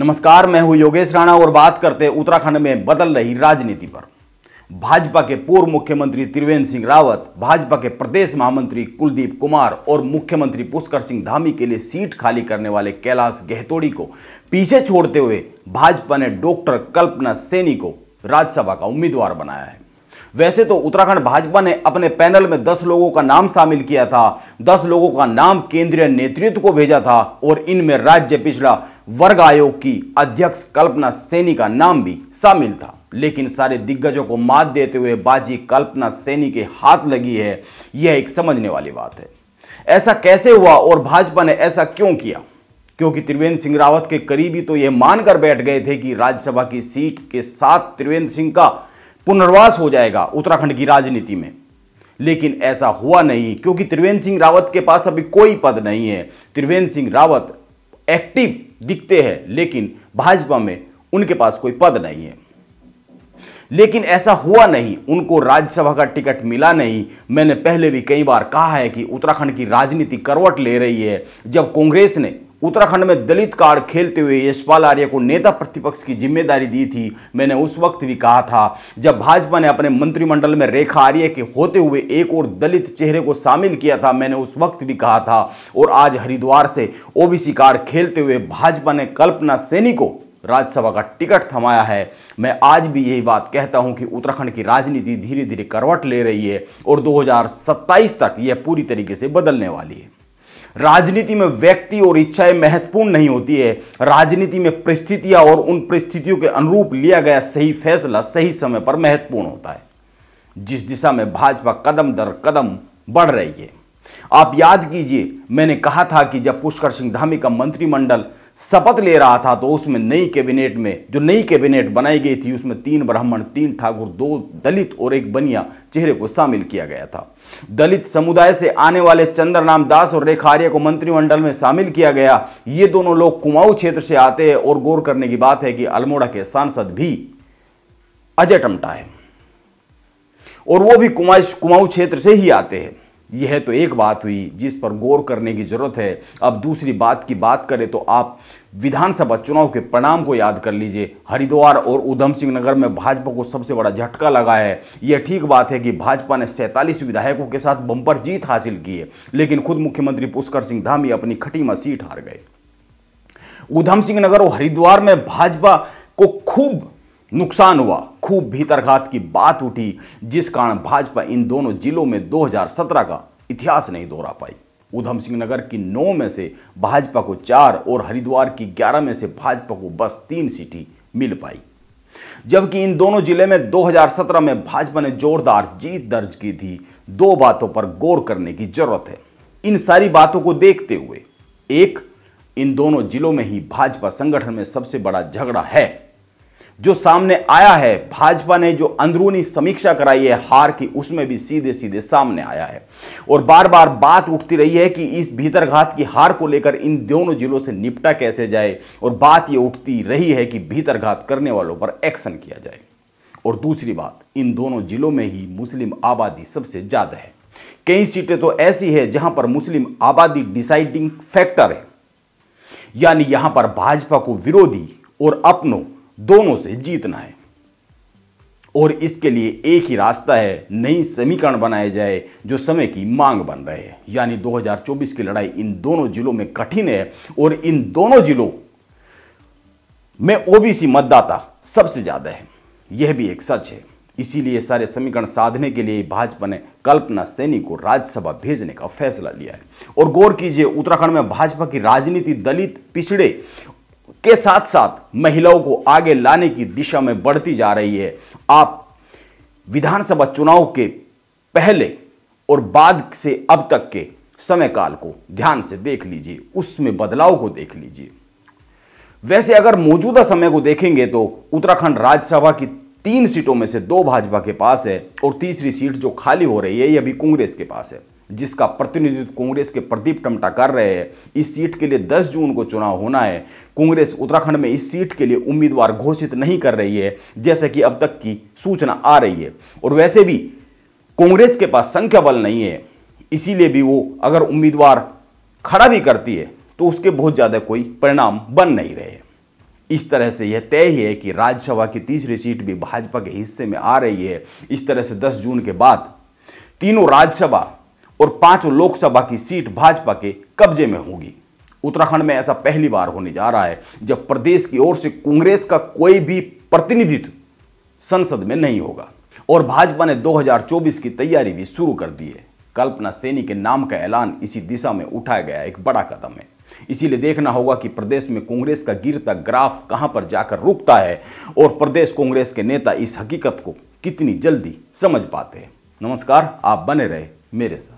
नमस्कार मैं हूं योगेश राणा और बात करते उत्तराखंड में बदल रही राजनीति पर भाजपा के पूर्व मुख्यमंत्री त्रिवेंद्र सिंह रावत भाजपा के प्रदेश महामंत्री कुलदीप कुमार और मुख्यमंत्री पुष्कर सिंह धामी के लिए सीट खाली करने वाले कैलाश गहतोड़ी को पीछे छोड़ते हुए भाजपा ने डॉक्टर कल्पना सैनी को राज्यसभा का उम्मीदवार बनाया है वैसे तो उत्तराखंड भाजपा ने अपने पैनल में दस लोगों का नाम शामिल किया था दस लोगों का नाम केंद्रीय नेतृत्व को भेजा था और इनमें राज्य पिछड़ा वर्ग आयोग की अध्यक्ष कल्पना सैनी का नाम भी शामिल था लेकिन सारे दिग्गजों को मात देते हुए बाजी कल्पना सैनी के हाथ लगी है यह एक समझने वाली बात है ऐसा कैसे हुआ और भाजपा ने ऐसा क्यों किया क्योंकि त्रिवेंद्र सिंह रावत के करीबी तो यह मानकर बैठ गए थे कि राज्यसभा की सीट के साथ त्रिवेंद्र सिंह का पुनर्वास हो जाएगा उत्तराखंड की राजनीति में लेकिन ऐसा हुआ नहीं क्योंकि त्रिवेंद्र सिंह रावत के पास अभी कोई पद नहीं है त्रिवेंद्र सिंह रावत एक्टिव दिखते हैं लेकिन भाजपा में उनके पास कोई पद नहीं है लेकिन ऐसा हुआ नहीं उनको राज्यसभा का टिकट मिला नहीं मैंने पहले भी कई बार कहा है कि उत्तराखंड की राजनीति करवट ले रही है जब कांग्रेस ने उत्तराखंड में दलित कार्ड खेलते हुए यशपाल आर्य को नेता प्रतिपक्ष की जिम्मेदारी दी थी मैंने उस वक्त भी कहा था जब भाजपा ने अपने मंत्रिमंडल में रेखा आर्य के होते हुए एक और दलित चेहरे को शामिल किया था मैंने उस वक्त भी कहा था और आज हरिद्वार से ओबीसी कार्ड खेलते हुए भाजपा ने कल्पना सैनी को राज्यसभा का टिकट थमाया है मैं आज भी यही बात कहता हूं कि उत्तराखंड की राजनीति धीरे धीरे करवट ले रही है और दो तक यह पूरी तरीके से बदलने वाली है राजनीति में व्यक्ति और इच्छाएं महत्वपूर्ण नहीं होती है राजनीति में परिस्थितियां और उन परिस्थितियों के अनुरूप लिया गया सही फैसला सही समय पर महत्वपूर्ण होता है जिस दिशा में भाजपा कदम दर कदम बढ़ रही है आप याद कीजिए मैंने कहा था कि जब पुष्कर सिंह धामी का मंत्रिमंडल शपथ ले रहा था तो उसमें नई कैबिनेट में जो नई कैबिनेट बनाई गई थी उसमें तीन ब्राह्मण तीन ठाकुर दो दलित और एक बनिया चेहरे को शामिल किया गया था दलित समुदाय से आने वाले चंद्रनाम दास और रेखा आर्य को मंत्रिमंडल में शामिल किया गया ये दोनों लोग कुमाऊ क्षेत्र से आते हैं और गौर करने की बात है कि अल्मोड़ा के सांसद भी अजय टमटा है और वो भी कुमाऊं क्षेत्र से ही आते हैं यह तो एक बात हुई जिस पर गौर करने की ज़रूरत है अब दूसरी बात की बात करें तो आप विधानसभा चुनाव के परिणाम को याद कर लीजिए हरिद्वार और उधम सिंह नगर में भाजपा को सबसे बड़ा झटका लगा है यह ठीक बात है कि भाजपा ने सैंतालीस विधायकों के साथ बम्पर जीत हासिल की है लेकिन खुद मुख्यमंत्री पुष्कर सिंह धामी अपनी खटीमा सीट हार गए उधम सिंह नगर और हरिद्वार में भाजपा को खूब नुकसान हुआ खूब भीतरघात की बात उठी जिस कारण भाजपा इन दोनों जिलों में 2017 का इतिहास नहीं दोहरा पाई उधम सिंह नगर की नौ में से भाजपा को चार और हरिद्वार की ग्यारह में से भाजपा को बस तीन सीटें मिल पाई जबकि इन दोनों जिले में 2017 में भाजपा ने जोरदार जीत दर्ज की थी दो बातों पर गौर करने की जरूरत है इन सारी बातों को देखते हुए एक इन दोनों जिलों में ही भाजपा संगठन में सबसे बड़ा झगड़ा है जो सामने आया है भाजपा ने जो अंदरूनी समीक्षा कराई है हार की उसमें भी सीधे सीधे सामने आया है और बार बार बात उठती रही है कि इस भीतरघात की हार को लेकर इन दोनों जिलों से निपटा कैसे जाए और बात यह उठती रही है कि भीतरघात करने वालों पर एक्शन किया जाए और दूसरी बात इन दोनों जिलों में ही मुस्लिम आबादी सबसे ज़्यादा है कई सीटें तो ऐसी है जहां पर मुस्लिम आबादी डिसाइडिंग फैक्टर है यानी यहां पर भाजपा को विरोधी और अपनों दोनों से जीतना है और इसके लिए एक ही रास्ता है नई समीकरण बनाए जाए जो समय की मांग बन रहे हैं यानी 2024 की लड़ाई इन दोनों जिलों में कठिन है और इन दोनों जिलों में ओबीसी मतदाता सबसे ज़्यादा है यह भी एक सच है इसीलिए सारे समीकरण साधने के लिए भाजपा ने कल्पना सैनी को राज्यसभा भेजने का फैसला लिया है और गौर कीजिए उत्तराखंड में भाजपा की राजनीति दलित पिछड़े के साथ साथ महिलाओं को आगे लाने की दिशा में बढ़ती जा रही है आप विधानसभा चुनाव के पहले और बाद से अब तक के समय काल को ध्यान से देख लीजिए उसमें बदलाव को देख लीजिए वैसे अगर मौजूदा समय को देखेंगे तो उत्तराखंड राज्यसभा की तीन सीटों में से दो भाजपा के पास है और तीसरी सीट जो खाली हो रही है यह भी कांग्रेस के पास है जिसका प्रतिनिधित्व कांग्रेस के प्रदीप टमटा कर रहे हैं इस सीट के लिए 10 जून को चुनाव होना है कांग्रेस उत्तराखंड में इस सीट के लिए उम्मीदवार घोषित नहीं कर रही है जैसे कि अब तक की सूचना आ रही है और वैसे भी कांग्रेस के पास संख्या बल नहीं है इसीलिए भी वो अगर उम्मीदवार खड़ा भी करती है तो उसके बहुत ज़्यादा कोई परिणाम बन नहीं रहे इस तरह से यह तय ही है कि राज्यसभा की तीसरी सीट भी भाजपा के हिस्से में आ रही है इस तरह से 10 जून के बाद तीनों राज्यसभा और पांचों लोकसभा की सीट भाजपा के कब्जे में होगी उत्तराखंड में ऐसा पहली बार होने जा रहा है जब प्रदेश की ओर से कांग्रेस का कोई भी प्रतिनिधित्व संसद में नहीं होगा और भाजपा ने 2024 की तैयारी भी शुरू कर दी है कल्पना सेनी के नाम का ऐलान इसी दिशा में उठाया गया एक बड़ा कदम है इसीलिए देखना होगा कि प्रदेश में कांग्रेस का गिरता ग्राफ कहां पर जाकर रुकता है और प्रदेश कांग्रेस के नेता इस हकीकत को कितनी जल्दी समझ पाते हैं नमस्कार आप बने रहे मेरे साथ